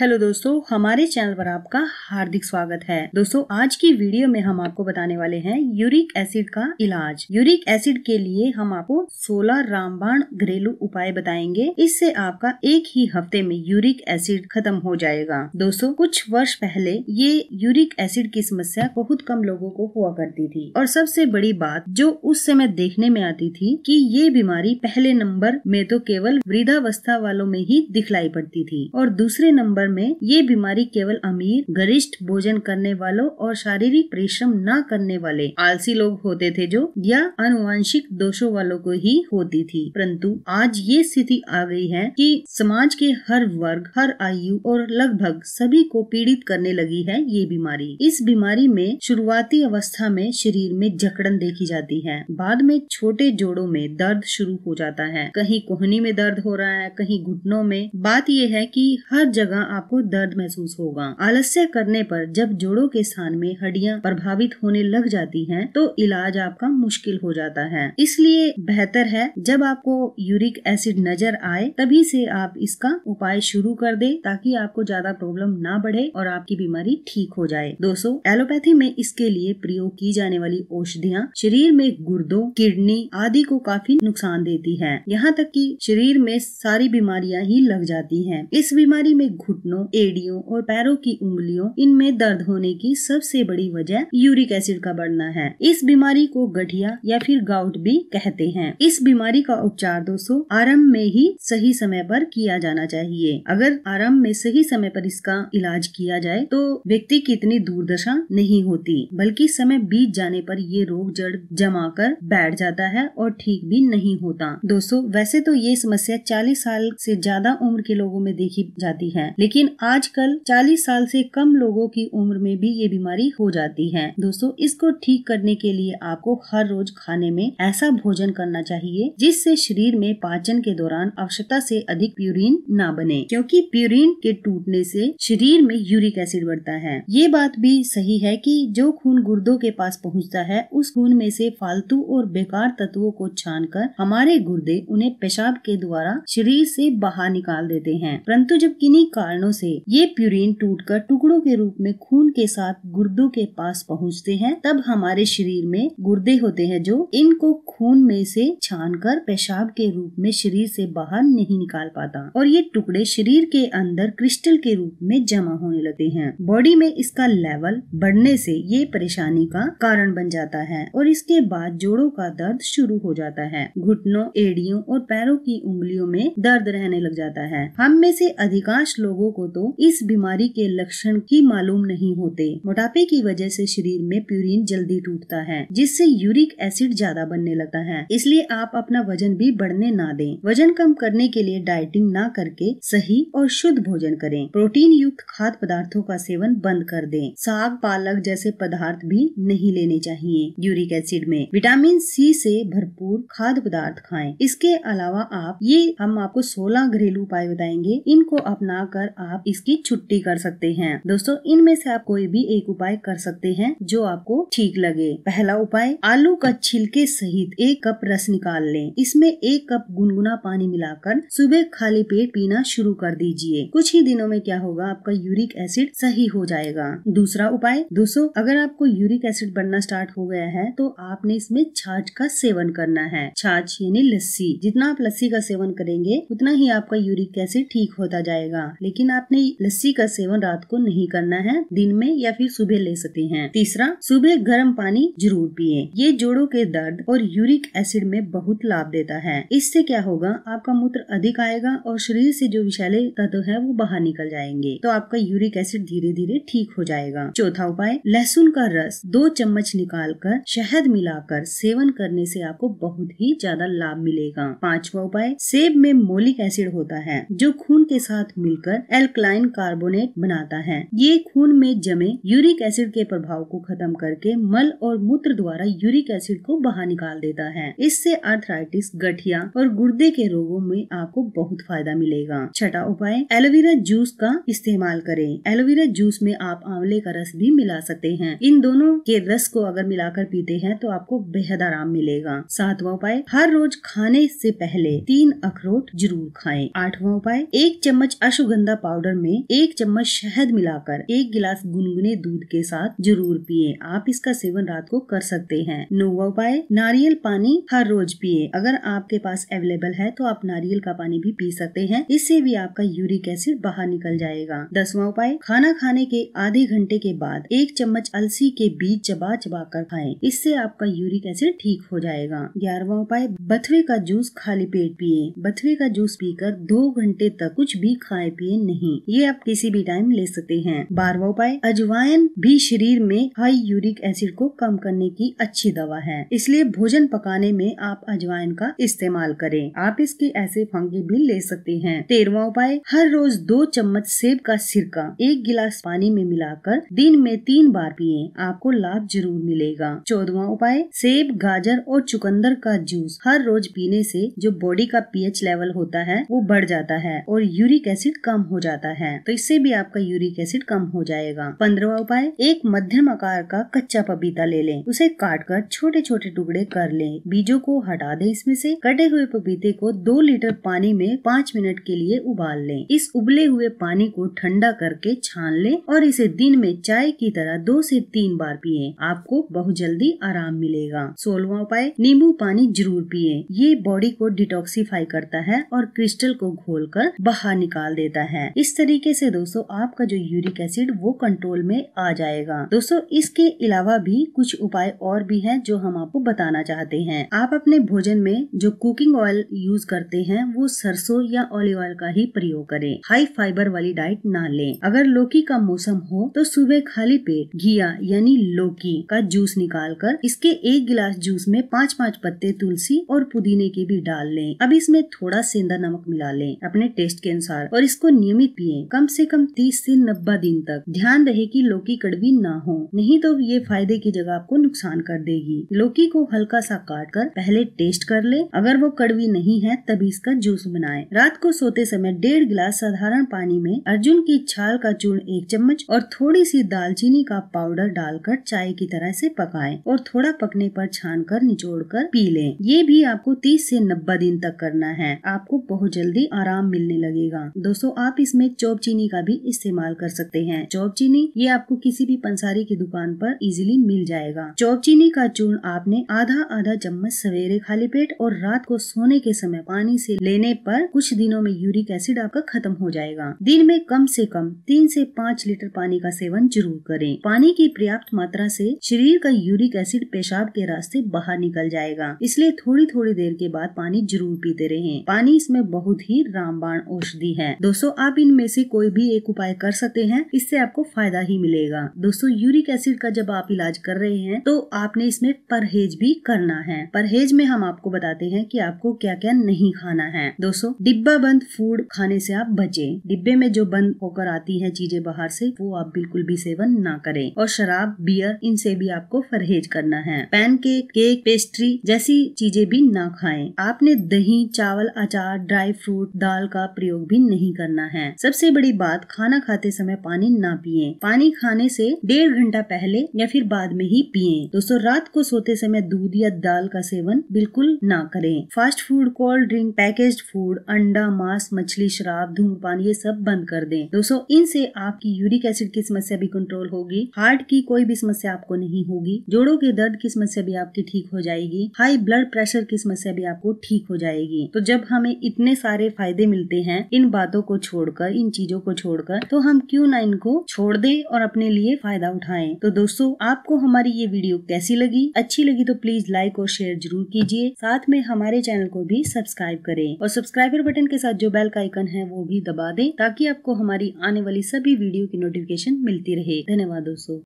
Hello दोस्तों हमारे channel पर आपका हार्दिक स्वागत है दोस्तों आज की वीडियो में हम आपको बताने वाले हैं यूरिक एसिड का इलाज यूरिक एसिड के लिए हम आपको 16 रामबाण घरेलू उपाय बताएंगे इससे आपका एक ही हफ्ते में यूरिक एसिड खत्म हो जाएगा दोस्तों कुछ वर्ष पहले ये यूरिक एसिड की समस्या बहुत कम लोगो को हुआ करती थी और सबसे बड़ी बात जो उस समय देखने में आती थी की ये बीमारी पहले नंबर में तो केवल वृद्धावस्था वालों में ही दिखलाई पड़ती थी और दूसरे नंबर भर में ये बीमारी केवल अमीर गरिष्ठ भोजन करने वालों और शारीरिक परिश्रम न करने वाले आलसी लोग होते थे जो या अनुवांशिक दोषों वालों को ही होती थी परंतु आज ये स्थिति आ गई है कि समाज के हर वर्ग हर आयु और लगभग सभी को पीड़ित करने लगी है ये बीमारी इस बीमारी में शुरुआती अवस्था में शरीर में जकड़न देखी जाती है बाद में छोटे जोड़ों में दर्द शुरू हो जाता है कहीं कोहनी में दर्द हो रहा है कहीं घुटनों में बात यह है कि हर जगह आपको दर्द महसूस होगा आलस्य करने पर जब जोड़ों के स्थान में हड्डियां प्रभावित होने लग जाती हैं तो इलाज आपका मुश्किल हो जाता है इसलिए बेहतर है जब आपको यूरिक एसिड नजर आए तभी से आप इसका उपाय शुरू कर दे ताकि आपको ज्यादा प्रॉब्लम ना बढ़े और आपकी बीमारी ठीक हो जाए दोस्तों एलोपैथी में इसके लिए प्रयोग की जाने वाली औषधियाँ शरीर में गुर्दों किडनी आदि को काफी नुकसान देती है यहाँ तक की शरीर में सारी बीमारियां ही लग जाती हैं। इस बीमारी में घुटने घुटनों एड़ियों और पैरों की उंगलियों इनमें दर्द होने की सबसे बड़ी वजह यूरिक एसिड का बढ़ना है इस बीमारी को गठिया या फिर गाउट भी कहते हैं इस बीमारी का उपचार दोस्तों आरम्भ में ही सही समय पर किया जाना चाहिए अगर आरम्भ में सही समय पर इसका इलाज किया जाए तो व्यक्ति की इतनी दुर्दशा नहीं होती बल्कि समय बीत जाने पर ये रोग जड़ जमा कर बैठ जाता है और ठीक भी नहीं होता दोस्तों वैसे तो ये समस्या 40 साल से ज्यादा उम्र के लोगों में देखी जाती है लेकिन लेकिन आजकल 40 साल से कम लोगों की उम्र में भी ये बीमारी हो जाती है दोस्तों इसको ठीक करने के लिए आपको हर रोज खाने में ऐसा भोजन करना चाहिए जिससे शरीर में पाचन के दौरान आवश्यकता से अधिक प्यूरिन ना बने क्योंकि प्यूरिन के टूटने से शरीर में यूरिक एसिड बढ़ता है ये बात भी सही है कि जो खून गुर्दों के पास पहुंचता है उस खून में से फालतू और बेकार तत्वों को छान हमारे गुर्दे उन्हें पेशाब के द्वारा शरीर से बाहर निकाल देते हैं परंतु जब किन्हीं कारणों कारणों से ये प्यूरिन टूटकर टुकड़ों के रूप में खून के साथ गुर्दों के पास पहुंचते हैं तब हमारे शरीर में गुर्दे होते हैं जो इनको खून में से कर पेशाब के रूप में शरीर से बाहर नहीं निकाल पाता और ये टुकड़े शरीर के अंदर क्रिस्टल के रूप में जमा होने लगते हैं बॉडी में इसका लेवल बढ़ने से ये परेशानी का कारण बन जाता है और इसके बाद जोड़ों का दर्द शुरू हो जाता है घुटनों एड़ियों और पैरों की उंगलियों में दर्द रहने लग जाता है हम में से अधिकांश लोगों लोगों को तो इस बीमारी के लक्षण की मालूम नहीं होते मोटापे की वजह से शरीर में प्यूरिन जल्दी टूटता है जिससे यूरिक एसिड ज्यादा बनने लगता है इसलिए आप अपना वजन भी बढ़ने ना दें वजन कम करने के लिए डाइटिंग ना करके सही और शुद्ध भोजन करें प्रोटीन युक्त खाद्य पदार्थों का सेवन बंद कर दें साग पालक जैसे पदार्थ भी नहीं लेने चाहिए यूरिक एसिड में विटामिन सी से भरपूर खाद्य पदार्थ खाएं इसके अलावा आप ये हम आपको 16 घरेलू उपाय बताएंगे इनको अपना कर आप इसकी छुट्टी कर सकते हैं दोस्तों इनमें से आप कोई भी एक उपाय कर सकते हैं जो आपको ठीक लगे पहला उपाय आलू का छिलके सहित एक कप रस निकाल लें इसमें एक कप गुनगुना पानी मिलाकर सुबह खाली पेट पीना शुरू कर दीजिए कुछ ही दिनों में क्या होगा आपका यूरिक एसिड सही हो जाएगा दूसरा उपाय दोस्तों अगर आपको यूरिक एसिड बनना स्टार्ट हो गया है तो आपने इसमें छाछ का सेवन करना है छाछ यानी लस्सी जितना आप लस्सी का सेवन करेंगे उतना ही आपका यूरिक एसिड ठीक होता जाएगा लेकिन लेकिन आपने लस्सी का सेवन रात को नहीं करना है दिन में या फिर सुबह ले सकते हैं तीसरा सुबह गर्म पानी जरूर पिए ये जोड़ो के दर्द और यूरिक एसिड में बहुत लाभ देता है इससे क्या होगा आपका मूत्र अधिक आएगा और शरीर से जो विषैले तत्व है वो बाहर निकल जाएंगे तो आपका यूरिक एसिड धीरे धीरे ठीक हो जाएगा चौथा उपाय लहसुन का रस दो चम्मच निकाल कर शहद मिलाकर सेवन करने से आपको बहुत ही ज्यादा लाभ मिलेगा पांचवा उपाय सेब में मोलिक एसिड होता है जो खून के साथ मिलकर एल्कलाइन कार्बोनेट बनाता है ये खून में जमे यूरिक एसिड के प्रभाव को खत्म करके मल और मूत्र द्वारा यूरिक एसिड को बाहर निकाल देता है इससे अर्थराइटिस गठिया और गुर्दे के रोगों में आपको बहुत फायदा मिलेगा छठा उपाय एलोवेरा जूस का इस्तेमाल करें एलोवेरा जूस में आप आंवले का रस भी मिला सकते हैं इन दोनों के रस को अगर मिलाकर पीते हैं तो आपको बेहद आराम मिलेगा सातवा उपाय हर रोज खाने से पहले तीन अखरोट जरूर खाएं। आठवां उपाय एक चम्मच अश्वगंधा पाउडर में एक चम्मच शहद मिलाकर एक गिलास गुनगुने दूध के साथ जरूर पिए आप इसका सेवन रात को कर सकते हैं नोवा उपाय नारियल पानी हर रोज पिए अगर आपके पास अवेलेबल है तो आप नारियल का पानी भी पी सकते हैं इससे भी आपका यूरिक एसिड बाहर निकल जाएगा दसवा उपाय खाना खाने के आधे घंटे के बाद एक चम्मच अलसी के बीज चबा चबा कर खाए इससे आपका यूरिक एसिड ठीक हो जाएगा ग्यारहवा उपाय बथवे का जूस खाली पेट पिए बथवे का जूस पीकर दो घंटे तक कुछ भी खाए पिए नहीं नहीं ये आप किसी भी टाइम ले सकते हैं बारवा उपाय अजवाइन भी शरीर में हाई यूरिक एसिड को कम करने की अच्छी दवा है इसलिए भोजन पकाने में आप अजवाइन का इस्तेमाल करें आप इसके ऐसे फंगे भी ले सकते हैं तेरवा उपाय हर रोज दो चम्मच सेब का सिरका एक गिलास पानी में मिलाकर दिन में तीन बार पिए आपको लाभ जरूर मिलेगा चौदवा उपाय सेब गाजर और चुकंदर का जूस हर रोज पीने से जो बॉडी का पीएच लेवल होता है वो बढ़ जाता है और यूरिक एसिड कम हो जाता जाता है तो इससे भी आपका यूरिक एसिड कम हो जाएगा पंद्रवा उपाय एक मध्यम आकार का कच्चा पपीता ले लें उसे काट कर छोटे छोटे टुकड़े कर लें बीजों को हटा दें इसमें से कटे हुए पपीते को दो लीटर पानी में पाँच मिनट के लिए उबाल लें इस उबले हुए पानी को ठंडा करके छान लें और इसे दिन में चाय की तरह दो से तीन बार पिए आपको बहुत जल्दी आराम मिलेगा सोलवा उपाय नींबू पानी जरूर पिए ये बॉडी को डिटॉक्सीफाई करता है और क्रिस्टल को घोल कर बाहर निकाल देता है इस तरीके से दोस्तों आपका जो यूरिक एसिड वो कंट्रोल में आ जाएगा दोस्तों इसके अलावा भी कुछ उपाय और भी हैं जो हम आपको बताना चाहते हैं आप अपने भोजन में जो कुकिंग ऑयल यूज करते हैं वो सरसों या ऑलिव ऑयल का ही प्रयोग करें हाई फाइबर वाली डाइट ना लें अगर लौकी का मौसम हो तो सुबह खाली पेट घिया यानी लौकी का जूस निकाल कर इसके एक गिलास जूस में पाँच पाँच पत्ते तुलसी और पुदीने के भी डाल लें अब इसमें थोड़ा सेंधा नमक मिला लें अपने टेस्ट के अनुसार और इसको नियम नियमित पिए कम से कम 30 से 90 दिन तक ध्यान रहे कि लौकी कड़वी ना हो नहीं तो ये फायदे की जगह आपको नुकसान कर देगी लौकी को हल्का सा काट कर पहले टेस्ट कर ले अगर वो कड़वी नहीं है तभी इसका जूस बनाए रात को सोते समय डेढ़ गिलास साधारण पानी में अर्जुन की छाल का चूर्ण एक चम्मच और थोड़ी सी दालचीनी का पाउडर डालकर चाय की तरह से पकाए और थोड़ा पकने पर छान कर निचोड़ कर पी लें ये भी आपको 30 से 90 दिन तक करना है आपको बहुत जल्दी आराम मिलने लगेगा दोस्तों आप इस इसमें चौप चीनी का भी इस्तेमाल कर सकते हैं चौप चीनी ये आपको किसी भी पंसारी की दुकान पर इजीली मिल जाएगा चौप चीनी का चूर्ण आपने आधा आधा चम्मच सवेरे खाली पेट और रात को सोने के समय पानी से लेने पर कुछ दिनों में यूरिक एसिड आपका खत्म हो जाएगा दिन में कम से कम तीन से पाँच लीटर पानी का सेवन जरूर करें पानी की पर्याप्त मात्रा से शरीर का यूरिक एसिड पेशाब के रास्ते बाहर निकल जाएगा इसलिए थोड़ी थोड़ी देर के बाद पानी जरूर पीते रहे पानी इसमें बहुत ही रामबाण औषधि है दोस्तों आप आप इनमें से कोई भी एक उपाय कर सकते हैं इससे आपको फायदा ही मिलेगा दोस्तों यूरिक एसिड का जब आप इलाज कर रहे हैं तो आपने इसमें परहेज भी करना है परहेज में हम आपको बताते हैं कि आपको क्या क्या नहीं खाना है दोस्तों डिब्बा बंद फूड खाने से आप बचे डिब्बे में जो बंद होकर आती है चीजें बाहर से वो आप बिल्कुल भी सेवन ना करें और शराब बियर इनसे भी आपको परहेज करना है पैन केक केक पेस्ट्री जैसी चीजें भी ना खाएं आपने दही चावल अचार ड्राई फ्रूट दाल का प्रयोग भी नहीं करना है है सबसे बड़ी बात खाना खाते समय पानी ना पिए पानी खाने से डेढ़ घंटा पहले या फिर बाद में ही पिए दोस्तों रात को सोते समय दूध या दाल का सेवन बिल्कुल ना करें fast food cold drink package food अंडा मांस मछली शराब धूम्रपान ये सब बंद कर दें दोस्तों इनसे आपकी यूरिक एसिड की समस्या भी कंट्रोल होगी हार्ट की कोई भी समस्या आपको नहीं होगी जोड़ों के दर्द की समस्या भी आपकी ठीक हो जाएगी हाई ब्लड प्रेशर की समस्या भी आपको ठीक हो जाएगी तो जब हमें इतने सारे फायदे मिलते हैं इन बातों को छोड़ छोड़कर इन चीजों को छोड़कर तो हम क्यों ना इनको छोड़ दें और अपने लिए फायदा उठाएं तो दोस्तों आपको हमारी ये वीडियो कैसी लगी अच्छी लगी तो प्लीज लाइक और शेयर जरूर कीजिए साथ में हमारे चैनल को भी सब्सक्राइब करें और सब्सक्राइबर बटन के साथ जो बेल का आइकन है वो भी दबा दें ताकि आपको हमारी आने वाली सभी वीडियो की नोटिफिकेशन मिलती रहे धन्यवाद दोस्तों